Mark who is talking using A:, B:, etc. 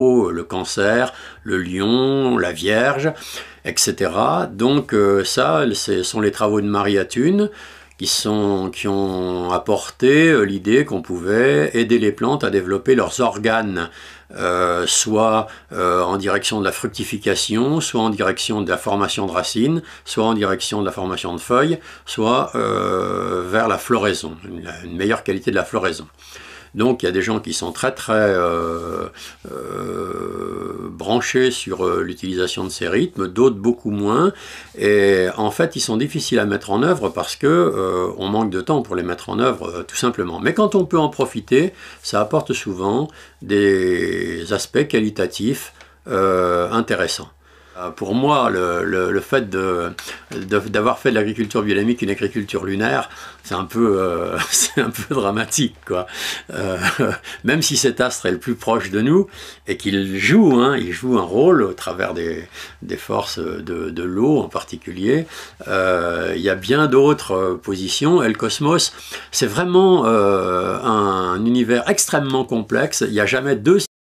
A: Oh, le cancer, le lion, la vierge, etc. Donc euh, ça, ce sont les travaux de Maria Thune qui, ont apporté euh, l'idée qu'on pouvait aider les plantes à développer leurs organes, euh, soit en direction de la fructification, soit en direction de la formation de racines, soit en direction de la formation de feuilles, soit vers la floraison, une meilleure qualité de la floraison. Donc il y a des gens qui sont très très euh, euh, branchés sur euh, l'utilisation de ces rythmes, d'autres beaucoup moins. Et en fait, ils sont difficiles à mettre en œuvre parce qu'on manque de temps pour les mettre en œuvre, tout simplement. Mais quand on peut en profiter, ça apporte souvent des aspects qualitatifs intéressants. Euh, pour moi, le, le, fait d'avoir fait de l'agriculture biodynamique une agriculture lunaire, c'est un, peu, euh, un peu dramatique. Quoi. Euh, même si cet astre est le plus proche de nous et qu'il joue, hein, il joue un rôle au travers des, des forces de, de l'eau en particulier, il y a bien d'autres positions. Et le cosmos, c'est vraiment un univers extrêmement complexe. Il n'y a jamais deux